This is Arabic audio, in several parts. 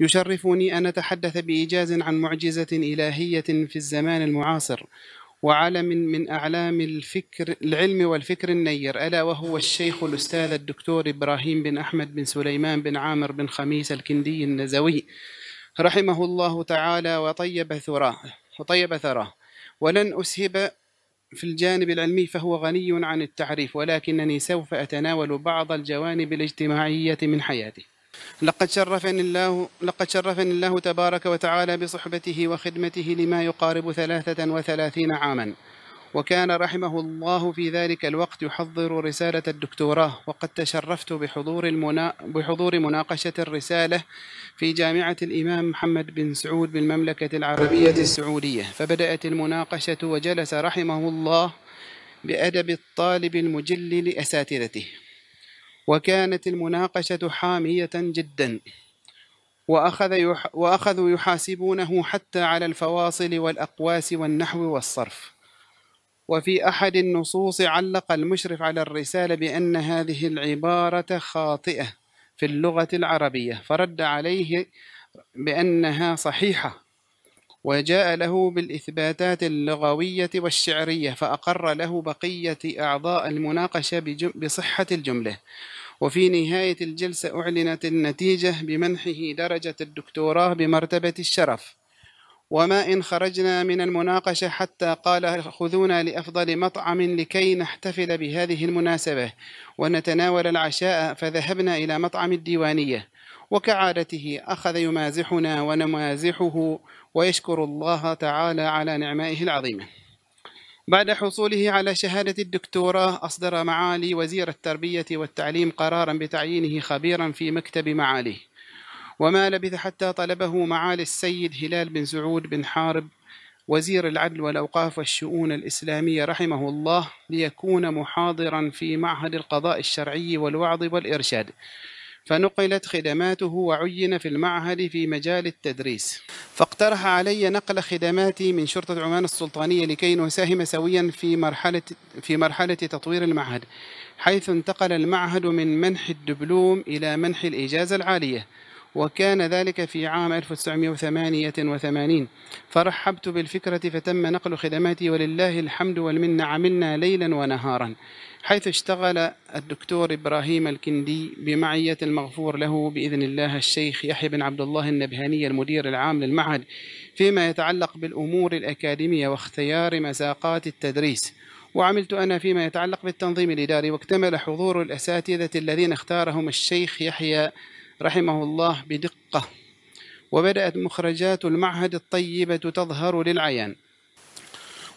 يشرفني أن أتحدث بإيجاز عن معجزة إلهية في الزمان المعاصر وعلم من أعلام الفكر العلم والفكر النير ألا وهو الشيخ الأستاذ الدكتور إبراهيم بن أحمد بن سليمان بن عامر بن خميس الكندي النزوي رحمه الله تعالى وطيب ثراه وطيب ثراه ولن أسهب في الجانب العلمي فهو غني عن التعريف ولكنني سوف أتناول بعض الجوانب الاجتماعية من حياته لقد شرفني الله لقد شرفني الله تبارك وتعالى بصحبته وخدمته لما يقارب ثلاثة وثلاثين عاما وكان رحمه الله في ذلك الوقت يحضر رسالة الدكتوراه وقد تشرفت بحضور, المنا... بحضور مناقشة الرسالة في جامعة الإمام محمد بن سعود بالمملكة العربية السعودية فبدأت المناقشة وجلس رحمه الله بأدب الطالب المجل لأساتذته وكانت المناقشة حامية جدا وأخذ يح وأخذوا يحاسبونه حتى على الفواصل والأقواس والنحو والصرف وفي أحد النصوص علق المشرف على الرسالة بأن هذه العبارة خاطئة في اللغة العربية فرد عليه بأنها صحيحة وجاء له بالإثباتات اللغوية والشعرية فأقر له بقية أعضاء المناقشة بصحة الجملة وفي نهاية الجلسة أعلنت النتيجة بمنحه درجة الدكتوراه بمرتبة الشرف وما إن خرجنا من المناقشة حتى قال خذونا لأفضل مطعم لكي نحتفل بهذه المناسبة ونتناول العشاء فذهبنا إلى مطعم الديوانية وكعادته أخذ يمازحنا ونمازحه ويشكر الله تعالى على نعمائه العظيمة بعد حصوله على شهادة الدكتوراه أصدر معالي وزير التربية والتعليم قرارا بتعيينه خبيرا في مكتب معاليه وما لبث حتى طلبه معالي السيد هلال بن سعود بن حارب وزير العدل والأوقاف والشؤون الإسلامية رحمه الله ليكون محاضرا في معهد القضاء الشرعي والوعظ والإرشاد فنقلت خدماته وعين في المعهد في مجال التدريس فاقترح علي نقل خدماتي من شرطة عمان السلطانية لكي نساهم سويا في مرحلة, في مرحلة تطوير المعهد حيث انتقل المعهد من منح الدبلوم إلى منح الإجازة العالية وكان ذلك في عام 1988 فرحبت بالفكرة فتم نقل خدماتي ولله الحمد والمنة عملنا ليلا ونهارا حيث اشتغل الدكتور إبراهيم الكندي بمعية المغفور له بإذن الله الشيخ يحيى بن عبد الله النبهاني المدير العام للمعهد فيما يتعلق بالأمور الأكاديمية واختيار مساقات التدريس وعملت أنا فيما يتعلق بالتنظيم الإداري واكتمل حضور الأساتذة الذين اختارهم الشيخ يحيى رحمه الله بدقة وبدأت مخرجات المعهد الطيبة تظهر للعيان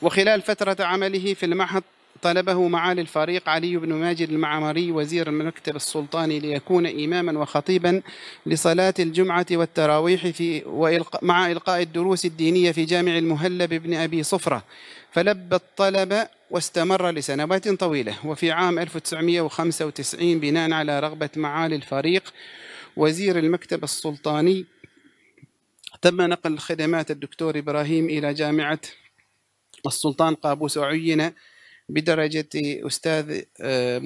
وخلال فترة عمله في المعهد طلبه معالي الفريق علي بن ماجد المعمري وزير المكتب السلطاني ليكون إماما وخطيبا لصلاة الجمعة والتراويح في وإلق مع إلقاء الدروس الدينية في جامع المهلب بن أبي صفرة فلبى الطلب واستمر لسنوات طويلة وفي عام 1995 بناء على رغبة معالي الفريق وزير المكتب السلطاني تم نقل خدمات الدكتور إبراهيم إلى جامعة السلطان قابوس وعين بدرجة أستاذ آه،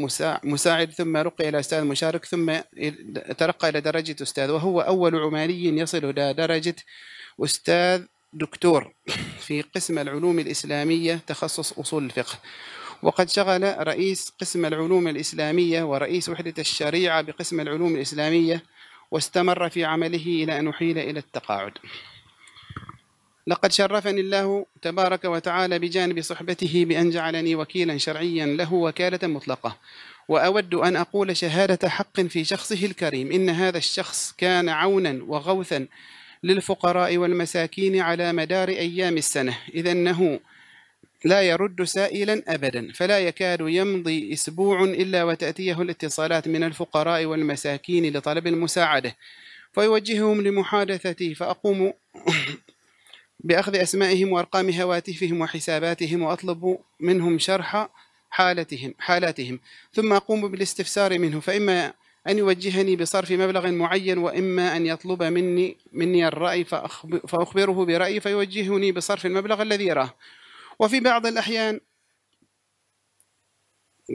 مساعد ثم رقي إلى أستاذ مشارك ثم ترقى إلى درجة أستاذ وهو أول عماني يصل إلى درجة أستاذ دكتور في قسم العلوم الإسلامية تخصص أصول الفقه وقد شغل رئيس قسم العلوم الإسلامية ورئيس وحدة الشريعة بقسم العلوم الإسلامية واستمر في عمله إلى أن أحيل إلى التقاعد لقد شرفني الله تبارك وتعالى بجانب صحبته بأن جعلني وكيلا شرعيا له وكالة مطلقة وأود أن أقول شهادة حق في شخصه الكريم إن هذا الشخص كان عونا وغوثا للفقراء والمساكين على مدار أيام السنة إذ أنه لا يرد سائلا أبدا فلا يكاد يمضي أسبوع إلا وتأتيه الاتصالات من الفقراء والمساكين لطلب المساعدة فيوجههم لمحادثتي فأقوم بأخذ أسمائهم وأرقام هواتفهم وحساباتهم وأطلب منهم شرح حالتهم حالاتهم ثم أقوم بالاستفسار منه فإما أن يوجهني بصرف مبلغ معين وإما أن يطلب مني مني الرأي فأخبره برأيي فيوجهني بصرف المبلغ الذي يراه وفي بعض الأحيان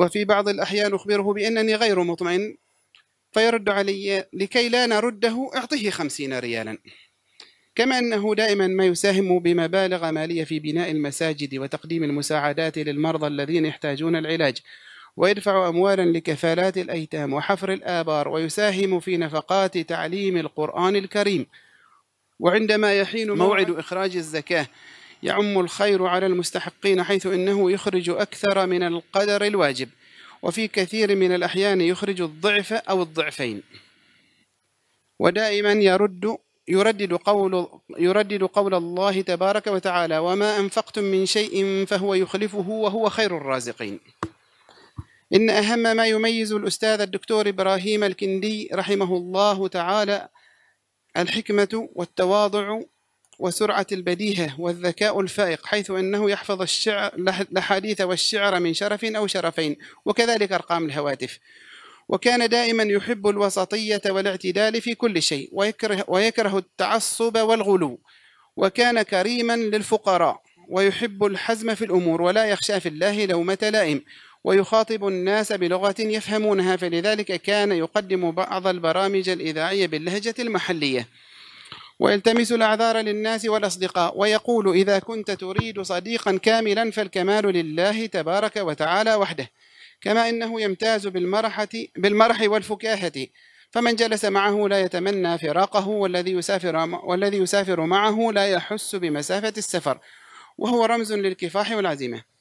وفي بعض الأحيان أخبره بأنني غير مطمئن فيرد علي لكي لا نرده أعطه خمسين ريالا كما أنه دائما ما يساهم بمبالغ مالية في بناء المساجد وتقديم المساعدات للمرضى الذين يحتاجون العلاج ويدفع أموالا لكفالات الأيتام وحفر الآبار ويساهم في نفقات تعليم القرآن الكريم وعندما يحين موعد إخراج الزكاة يعم الخير على المستحقين حيث إنه يخرج أكثر من القدر الواجب وفي كثير من الأحيان يخرج الضعف أو الضعفين ودائما يرد يردد قول يردد قول الله تبارك وتعالى وما أنفقتم من شيء فهو يخلفه وهو خير الرازقين إن أهم ما يميز الأستاذ الدكتور إبراهيم الكندي رحمه الله تعالى الحكمة والتواضع وسرعة البديهة والذكاء الفائق حيث أنه يحفظ الشعر الأحاديث والشعر من شرف أو شرفين وكذلك أرقام الهواتف وكان دائما يحب الوسطية والاعتدال في كل شيء ويكره, ويكره التعصب والغلو وكان كريما للفقراء ويحب الحزم في الأمور ولا يخشى في الله لومة لائم ويخاطب الناس بلغة يفهمونها فلذلك كان يقدم بعض البرامج الإذاعية باللهجة المحلية ويلتمس الأعذار للناس والأصدقاء ويقول إذا كنت تريد صديقا كاملا فالكمال لله تبارك وتعالى وحده كما إنه يمتاز بالمرحة بالمرح والفكاهة فمن جلس معه لا يتمنى فراقه والذي يسافر والذي يسافر معه لا يحس بمسافة السفر وهو رمز للكفاح والعزيمة